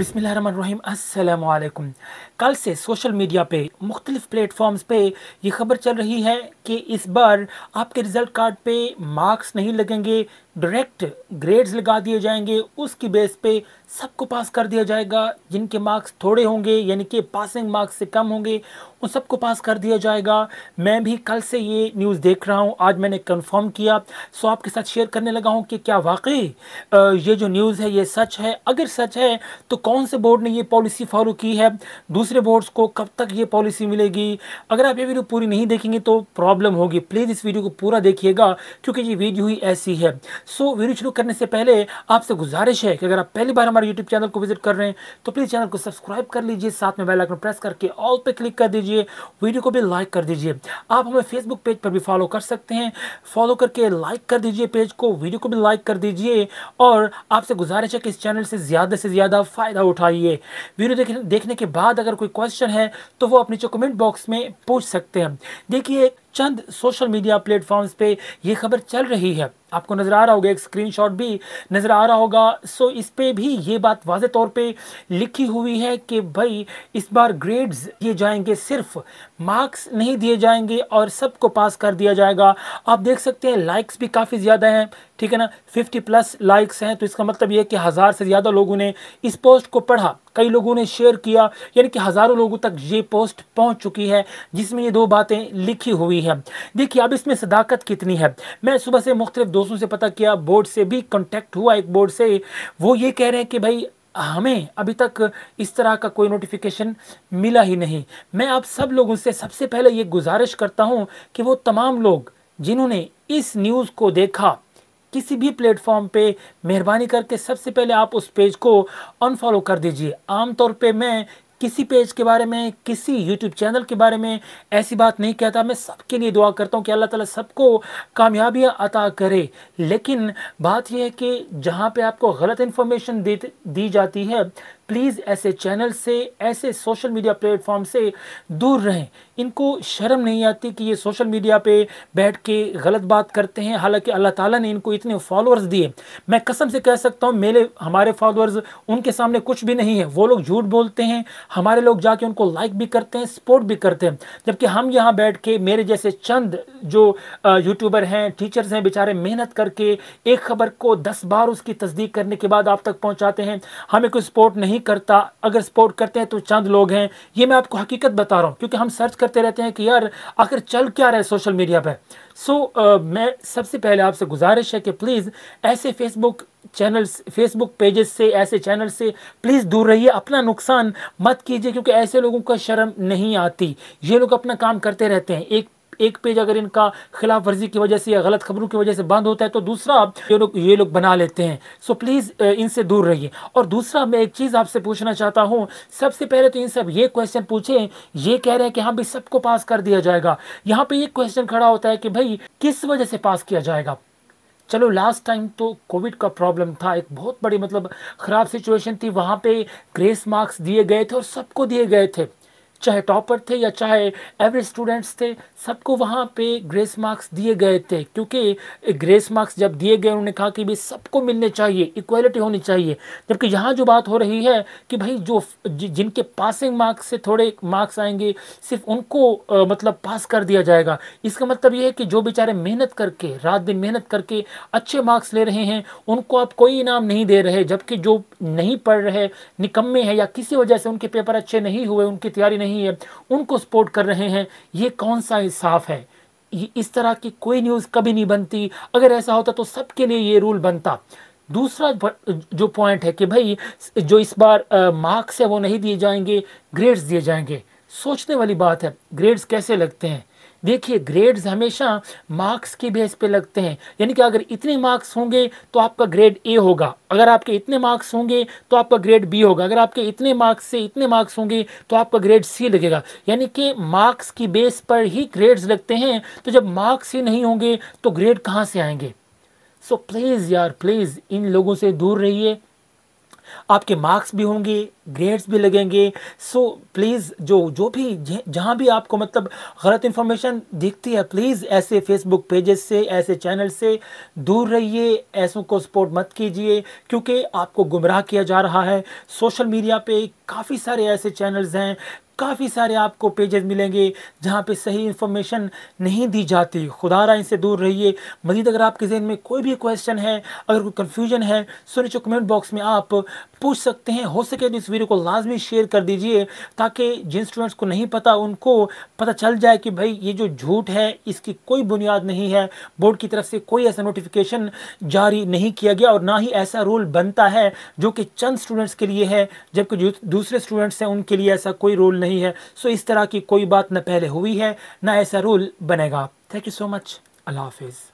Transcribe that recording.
बिसमीम कल से सोशल मीडिया पे मुख्तलिफ प्लेटफॉर्म्स पे ये खबर चल रही है कि इस बार आपके रिज़ल्ट कार्ड पे मार्क्स नहीं लगेंगे डायरेक्ट ग्रेड्स लगा दिए जाएंगे उसकी बेस पे सबको पास कर दिया जाएगा जिनके मार्क्स थोड़े होंगे यानी कि पासिंग मार्क्स से कम होंगे उन सबको पास कर दिया जाएगा मैं भी कल से ये न्यूज़ देख रहा हूँ आज मैंने कंफर्म किया सो आपके साथ शेयर करने लगा हूँ कि क्या वाकई ये जो न्यूज़ है ये सच है अगर सच है तो कौन से बोर्ड ने ये पॉलिसी फॉलो की है दूसरे बोर्ड्स को कब तक ये पॉलिसी मिलेगी अगर आप ये वीडियो पूरी नहीं देखेंगे तो प्रॉब्लम होगी प्लीज़ इस वीडियो को पूरा देखिएगा क्योंकि ये वीडियो ही ऐसी है सो वीडियो शुरू करने से पहले आपसे गुजारिश है कि अगर आप पहली बार हमारे यूट्यूब चैनल को विजिट कर रहे हैं तो प्लीज़ चैनल को सब्सक्राइब कर लीजिए साथ में बेलाइकन प्रेस करके ऑल पर क्लिक कर दीजिए दीजिए वीडियो को भी लाइक कर दीजिए आप हमें फेसबुक पेज पर भी फॉलो कर सकते हैं फॉलो करके लाइक कर दीजिए पेज को वीडियो को भी लाइक कर दीजिए और आपसे गुजारिश है कि इस चैनल से ज़्यादा से ज़्यादा फ़ायदा उठाइए वीडियो देखने के बाद अगर कोई क्वेश्चन है तो वो आप नीचे कमेंट बॉक्स में पूछ सकते हैं देखिए चंद सोशल मीडिया प्लेटफॉर्म्स पे ये खबर चल रही है आपको नज़र आ रहा होगा एक स्क्रीनशॉट भी नज़र आ रहा होगा सो इस पे भी ये बात वाज तौर पे लिखी हुई है कि भाई इस बार ग्रेड्स दिए जाएंगे सिर्फ मार्क्स नहीं दिए जाएंगे और सबको पास कर दिया जाएगा आप देख सकते हैं लाइक्स भी काफ़ी ज़्यादा हैं ठीक है ना फिफ्टी प्लस लाइक्स हैं तो इसका मतलब यह है कि हज़ार से ज़्यादा लोगों ने इस पोस्ट को पढ़ा कई लोगों ने शेयर किया यानी कि हज़ारों लोगों तक ये पोस्ट पहुंच चुकी है जिसमें ये दो बातें लिखी हुई हैं देखिए अब इसमें सदाकत कितनी है मैं सुबह से मुख्तलिफ दोस्तों से पता किया बोर्ड से भी कॉन्टेक्ट हुआ एक बोर्ड से वो ये कह रहे हैं कि भाई हमें अभी तक इस तरह का कोई नोटिफिकेशन मिला ही नहीं मैं आप सब लोगों से सबसे पहले ये गुजारिश करता हूँ कि वो तमाम लोग जिन्होंने इस न्यूज़ को देखा किसी भी प्लेटफॉर्म पे मेहरबानी करके सबसे पहले आप उस पेज को अनफॉलो कर दीजिए आमतौर पे मैं किसी पेज के बारे में किसी यूट्यूब चैनल के बारे में ऐसी बात नहीं कहता मैं सबके लिए दुआ करता हूँ कि अल्लाह ताला सबको कामयाबियाँ अता करे लेकिन बात यह है कि जहाँ पे आपको गलत इन्फॉर्मेशन दी जाती है प्लीज़ ऐसे चैनल से ऐसे सोशल मीडिया प्लेटफॉर्म से दूर रहें इनको शर्म नहीं आती कि ये सोशल मीडिया पे बैठ के गलत बात करते हैं हालांकि अल्लाह ताला ने इनको इतने फॉलोअर्स दिए मैं कसम से कह सकता हूँ मेरे हमारे फॉलोअर्स उनके सामने कुछ भी नहीं है वो लोग झूठ बोलते हैं हमारे लोग जाके उनको लाइक भी करते हैं सपोर्ट भी करते हैं जबकि हम यहाँ बैठ के मेरे जैसे चंद जो यूट्यूबर हैं टीचर्स हैं बेचारे मेहनत करके एक खबर को दस बार उसकी तस्दीक करने के बाद आप तक पहुँचाते हैं हमें कोई सपोर्ट नहीं नहीं करता अगर सपोर्ट करते हैं तो चंद लोग हैं ये मैं आपको हकीकत बता रहा हूँ क्योंकि हम सर्च करते रहते हैं कि यार आखिर चल क्या रहा है सोशल मीडिया पर सो so, uh, मैं सबसे पहले आपसे गुजारिश है कि प्लीज़ ऐसे फेसबुक चैनल्स फेसबुक पेजेस से ऐसे चैनल से प्लीज़ दूर रहिए अपना नुकसान मत कीजिए क्योंकि ऐसे लोगों का शर्म नहीं आती ये लोग अपना काम करते रहते हैं एक एक पेज अगर इनका खिलाफ वर्जी की वजह से या गलत खबरों की वजह से बंद होता है तो दूसरा ये लोग ये लोग बना लेते हैं सो प्लीज़ इनसे दूर रहिए और दूसरा मैं एक चीज़ आपसे पूछना चाहता हूँ सबसे पहले तो इन सब ये क्वेश्चन पूछें ये कह रहे हैं कि हाँ भाई सबको पास कर दिया जाएगा यहाँ पे एक क्वेश्चन खड़ा होता है कि भाई किस वजह से पास किया जाएगा चलो लास्ट टाइम तो कोविड का प्रॉब्लम था एक बहुत बड़ी मतलब ख़राब सिचुएशन थी वहाँ पे ग्रेस मार्क्स दिए गए थे और सबको दिए गए थे चाहे टॉपर थे या चाहे एवरेज स्टूडेंट्स थे सबको वहाँ पे ग्रेस मार्क्स दिए गए थे क्योंकि ग्रेस मार्क्स जब दिए गए उन्होंने कहा कि भाई सबको मिलने चाहिए इक्वलिटी होनी चाहिए जबकि यहाँ जो बात हो रही है कि भाई जो जिनके पासिंग मार्क्स से थोड़े मार्क्स आएंगे सिर्फ उनको आ, मतलब पास कर दिया जाएगा इसका मतलब ये है कि जो बेचारे मेहनत करके रात दिन मेहनत करके अच्छे मार्क्स ले रहे हैं उनको आप कोई इनाम नहीं दे रहे जबकि जो नहीं पढ़ रहे निकम्मे हैं या किसी वजह से उनके पेपर अच्छे नहीं हुए उनकी तैयारी नहीं है उनको सपोर्ट कर रहे हैं ये कौन सा इंसाफ है इस तरह की कोई न्यूज़ कभी नहीं बनती अगर ऐसा होता तो सबके लिए ये रूल बनता दूसरा जो पॉइंट है कि भाई जो इस बार मार्क्स है वो नहीं दिए जाएंगे ग्रेड्स दिए जाएंगे सोचने वाली बात है ग्रेड्स कैसे लगते हैं देखिए ग्रेड्स हमेशा मार्क्स के बेस पे लगते हैं यानी कि अगर इतने मार्क्स होंगे तो आपका ग्रेड ए होगा अगर आपके इतने मार्क्स होंगे तो आपका ग्रेड बी होगा अगर आपके इतने मार्क्स से इतने मार्क्स होंगे तो आपका ग्रेड सी लगेगा यानी कि मार्क्स की बेस पर ही ग्रेड्स लगते हैं तो जब मार्क्स ही नहीं होंगे तो ग्रेड कहाँ से आएंगे सो प्लीज़ यार प्लीज़ इन लोगों से दूर रहिए आपके मार्क्स भी होंगे ग्रेड्स भी लगेंगे सो प्लीज़ जो जो भी जहाँ भी आपको मतलब गलत इन्फॉर्मेशन दिखती है प्लीज़ ऐसे फेसबुक पेजेस से ऐसे चैनल से दूर रहिए ऐसों को सपोर्ट मत कीजिए क्योंकि आपको गुमराह किया जा रहा है सोशल मीडिया पे काफ़ी सारे ऐसे चैनल्स हैं काफ़ी सारे आपको पेजेस मिलेंगे जहाँ पे सही इन्फॉर्मेशन नहीं दी जाती खुदा रहा इनसे दूर रहिए मजीद अगर आपके जहन में कोई भी क्वेश्चन है अगर कोई कन्फ्यूजन है सो नीचे कमेंट बॉक्स में आप पूछ सकते हैं हो सके तो इस वीडियो को लाजमी शेयर कर दीजिए ताकि जिन स्टूडेंट्स को नहीं पता उनको पता चल जाए कि भाई ये जो झूठ है इसकी कोई बुनियाद नहीं है बोर्ड की तरफ से कोई ऐसा नोटिफिकेशन जारी नहीं किया गया और ना ही ऐसा रूल बनता है जो कि चंद स्टूडेंट्स के लिए है जबकि दूसरे स्टूडेंट्स हैं उनके लिए ऐसा कोई रूल नहीं रही है सो इस तरह की कोई बात ना पहले हुई है ना ऐसा रूल बनेगा थैंक यू सो मच अल्लाह हाफिज़